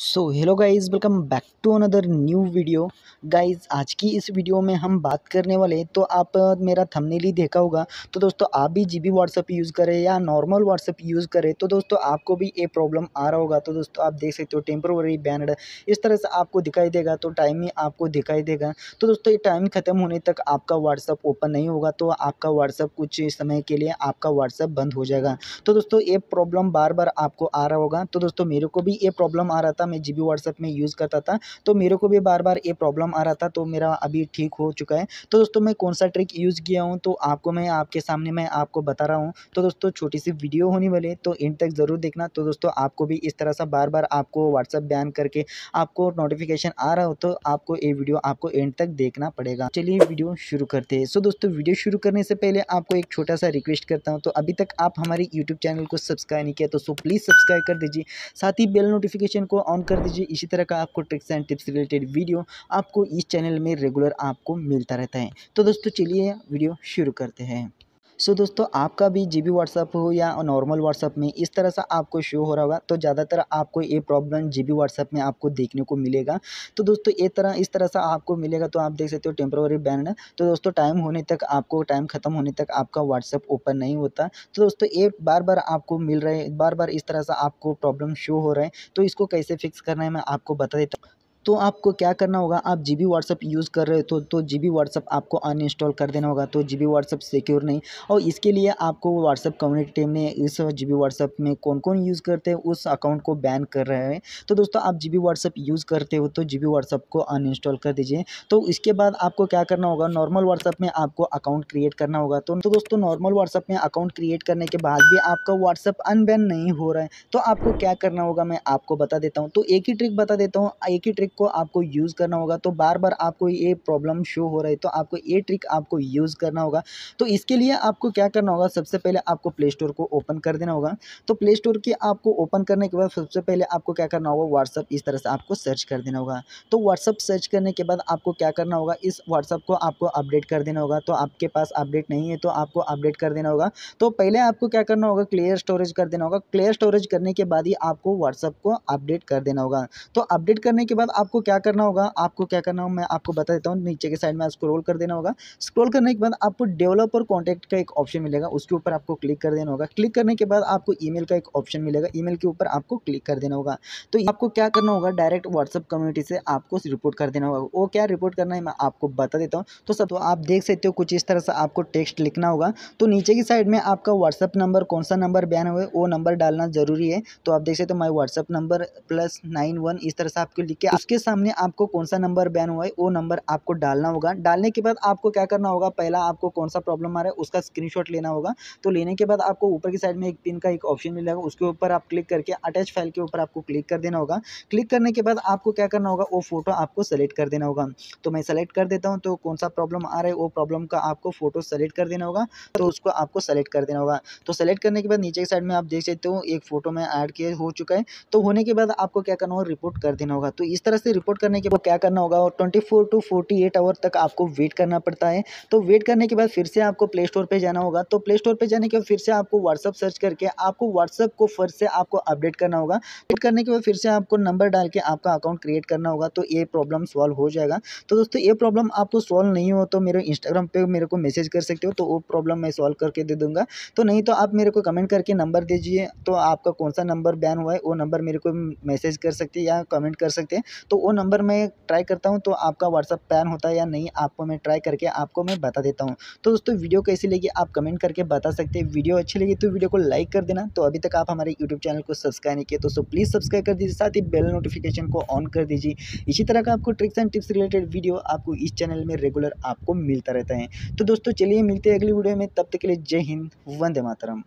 so hello guys welcome back to another new video guys आज की इस video में हम बात करने वाले हैं तो आप मेरा थंबनेल ही देखा होगा तो दोस्तों आप भी जीबी व्हाट्सअप यूज़ करें या नॉर्मल व्हाट्सअप यूज़ करें तो दोस्तों आपको भी ये प्रॉब्लम आ रहा होगा तो दोस्तों आप देख सकते हो टेम्प्रोवरी बैनड इस तरह से आपको दिखाई देगा तो टाइम ही आपको दिखाई देगा तो दोस्तों ये टाइम ख़त्म होने तक आपका व्हाट्सअप ओपन नहीं होगा तो आपका व्हाट्सअप कुछ समय के लिए आपका व्हाट्सअप बंद हो जाएगा तो दोस्तों ये प्रॉब्लम बार बार आपको आ रहा होगा तो दोस्तों मेरे को भी ये प्रॉब्लम आ रहा था मैं जी बी व्हाट्सअप में यूज़ करता था तो मेरे को भी बार बार ये प्रॉब्लम आ रहा था तो मेरा अभी ठीक हो चुका है तो दोस्तों मैं कौन सा ट्रिक यूज़ किया हूँ तो आपको मैं आपके सामने मैं आपको बता रहा हूँ तो दोस्तों छोटी सी वीडियो होने वाली तो इन तक ज़रूर देखना तो दोस्तों आपको भी इस तरह से बार बार आपको व्हाट्सअप बैन करके आपको नोटिफिकेशन आ रहा हो तो आपको ये वीडियो आपको एंड तक देखना पड़ेगा चलिए वीडियो शुरू करते हैं सो दोस्तों वीडियो शुरू करने से पहले आपको एक छोटा सा रिक्वेस्ट करता हूं तो अभी तक आप हमारे यूट्यूब चैनल को सब्सक्राइब नहीं किया तो सो प्लीज़ सब्सक्राइब कर दीजिए साथ ही बेल नोटिफिकेशन को ऑन कर दीजिए इसी तरह का आपको tricks and tips related video आपको इस चैनल में रेगुलर आपको मिलता रहता है तो दोस्तों चलिए वीडियो शुरू करते हैं सो दोस्तों आपका भी जी बी व्हाट्सअप हो या नॉर्मल व्हाट्सअप में इस तरह से आपको शो हो रहा होगा तो ज़्यादातर आपको ये प्रॉब्लम जी बी व्हाट्सअप में आपको देखने को मिलेगा तो दोस्तों ये तरह इस तरह से आपको मिलेगा तो आप देख सकते हो टेम्प्रोरी बैन है तो दोस्तों टाइम होने तक आपको टाइम ख़त्म होने तक आपका व्हाट्सअप ओपन नहीं होता तो दोस्तों ये बार बार आपको मिल रहे बार बार इस तरह से आपको प्रॉब्लम शो हो रहे हैं तो इसको कैसे फिक्स करना है मैं आपको बता देता हूँ तो आपको क्या करना होगा आप जी बी व्हाट्सअप यूज़ कर रहे हो तो, जी बी व्हाट्सअप आपको अनइंस्टॉल कर देना होगा तो जी बी व्हाट्सअप सिक्योर नहीं और इसके लिए आपको व्हाट्सअप कम्युनिटी टीम ने इस जी बी व्हाट्सअप में कौन कौन यूज़ करते हैं उस अकाउंट को बैन कर रहे हैं तो दोस्तों आप जी बी व्हाट्सअप यूज़ करते हो तो जी बी व्हाट्सअप को अनइंस्टॉल कर दीजिए तो इसके बाद आपको क्या करना होगा नॉर्मल व्हाट्सअप में आपको अकाउंट क्रिएट करना होगा तो, तो दोस्तों नॉर्मल व्हाट्सअप में अकाउंट क्रिएट करने के बाद भी आपका व्हाट्सअप अनबैन नहीं हो रहा है तो आपको क्या करना होगा मैं आपको बता देता हूँ तो एक ही ट्रिक बता देता हूँ एक ही ट्रिक ट्रिक को आपको यूज़ करना होगा तो बार बार आपको ये प्रॉब्लम शो हो रही है तो आपको ये ट्रिक आपको यूज़ करना होगा तो इसके लिए आपको क्या करना होगा सबसे पहले आपको प्ले स्टोर को ओपन कर देना होगा तो प्ले स्टोर की आपको ओपन करने के बाद सबसे पहले आपको क्या करना होगा व्हाट्सअप इस तरह से आपको सर्च कर देना होगा तो व्हाट्सअप सर्च करने के बाद आपको क्या करना होगा इस व्हाट्सअप को आपको अपडेट कर देना होगा तो आपके पास अपडेट नहीं है तो आपको अपडेट कर देना होगा तो पहले आपको क्या करना होगा क्लियर स्टोरेज कर देना होगा क्लियर स्टोरेज करने के बाद ही आपको व्हाट्सअप को अपडेट कर देना होगा तो अपडेट करने के बाद आपको क्या करना होगा आपको क्या करना होगा मैं आपको बता देता हूँ नीचे के साइड में स्क्रोल कर देना होगा स्क्रोल करने के बाद आपको डेवलपर कॉन्टैक्ट का एक ऑप्शन मिलेगा उसके ऊपर आपको क्लिक कर देना होगा क्लिक करने के बाद आपको ई का एक ऑप्शन मिलेगा ई के ऊपर आपको क्लिक कर देना होगा तो आपको क्या करना होगा डायरेक्ट व्हाट्सअप कम्युनिटी से आपको रिपोर्ट कर देना होगा वो क्या रिपोर्ट करना है मैं आपको बता देता हूँ तो सब तो आप देख सकते हो कुछ इस तरह से आपको टेक्स्ट लिखना होगा तो नीचे की साइड में आपका व्हाट्सअप नंबर कौन सा नंबर बयान हुआ है वो नंबर डालना जरूरी है तो आप देख सकते हो my WhatsApp number plus nine one इस तरह से आपको लिख के उसके सामने आपको कौन सा नंबर बैन हुआ है वो नंबर आपको डालना होगा डालने के बाद आपको क्या करना होगा पहला आपको कौन सा प्रॉब्लम आ रहा है उसका स्क्रीन लेना होगा तो लेने के बाद आपको ऊपर की साइड में एक पिन का एक ऑप्शन मिल जाएगा उसके ऊपर आप क्लिक करके अटैच फाइल के ऊपर आपको क्लिक कर देना होगा क्लिक करने के बाद आपको क्या करना होगा वो फोटो आपको सेलेक्ट कर देना होगा तो मैं सेलेक्ट कर देता हूँ तो कौन सा प्रॉब्लम आ रहा है वो प्रॉब्लम का आपको फोटो सेलेक्ट कर देना होगा तो उसको आपको सेलेक्ट कर देना होगा तो सेलेक्ट करने के बाद नीचे की साइड में आप देख सकते हो एक फोटो में ऐड किया हो चुका है तो होने के बाद आपको क्या करना होगा रिपोर्ट कर देना होगा तो इस तरह से रिपोर्ट करने के बाद क्या करना होगा और twenty four to forty eight hour तक आपको वेट करना पड़ता है तो वेट करने के बाद फिर से आपको प्ले स्टोर पर जाना होगा तो प्ले स्टोर पर जाने के बाद फिर से आपको व्हाट्सअप सर्च करके आपको व्हाट्सअप को फिर से आपको अपडेट करना होगा अपडेट करने के बाद फिर से आपको नंबर डाल के आपका अकाउंट क्रिएट करना होगा तो ये प्रॉब्लम सॉल्व हो जाएगा तो दोस्तों ये प्रॉब्लम आपको सॉल्व नहीं हो तो मेरे इंस्टाग्राम पर मेरे को मैसेज कर सकते हो तो वो प्रॉब्लम मैं सॉल्व करके दे दूँगा तो नहीं तो आप मेरे को कमेंट करके नंबर दीजिए तो आपका कौन सा नंबर बैन हुआ है वो नंबर मेरे को मैसेज कर सकते हैं या कमेंट कर सकते हैं तो वो नंबर मैं ट्राई करता हूँ तो आपका व्हाट्सअप पैन होता है या नहीं आपको मैं ट्राई करके आपको मैं बता देता हूँ तो दोस्तों वीडियो कैसी लगी आप कमेंट करके बता सकते हैं वीडियो अच्छी लगी तो वीडियो को लाइक कर देना तो अभी तक आप हमारे यूट्यूब चैनल को सब्सक्राइब नहीं किया तो सो प्लीज़ सब्सक्राइब कर दीजिए साथ ही बेल नोटिफिकेशन को ऑन कर दीजिए इसी तरह का आपको tricks and tips related video आपको इस चैनल में रेगुलर आपको मिलता रहता है तो दोस्तों चलिए मिलते हैं अगली वीडियो में तब तक के लिए जय हिंद वंदे मातरम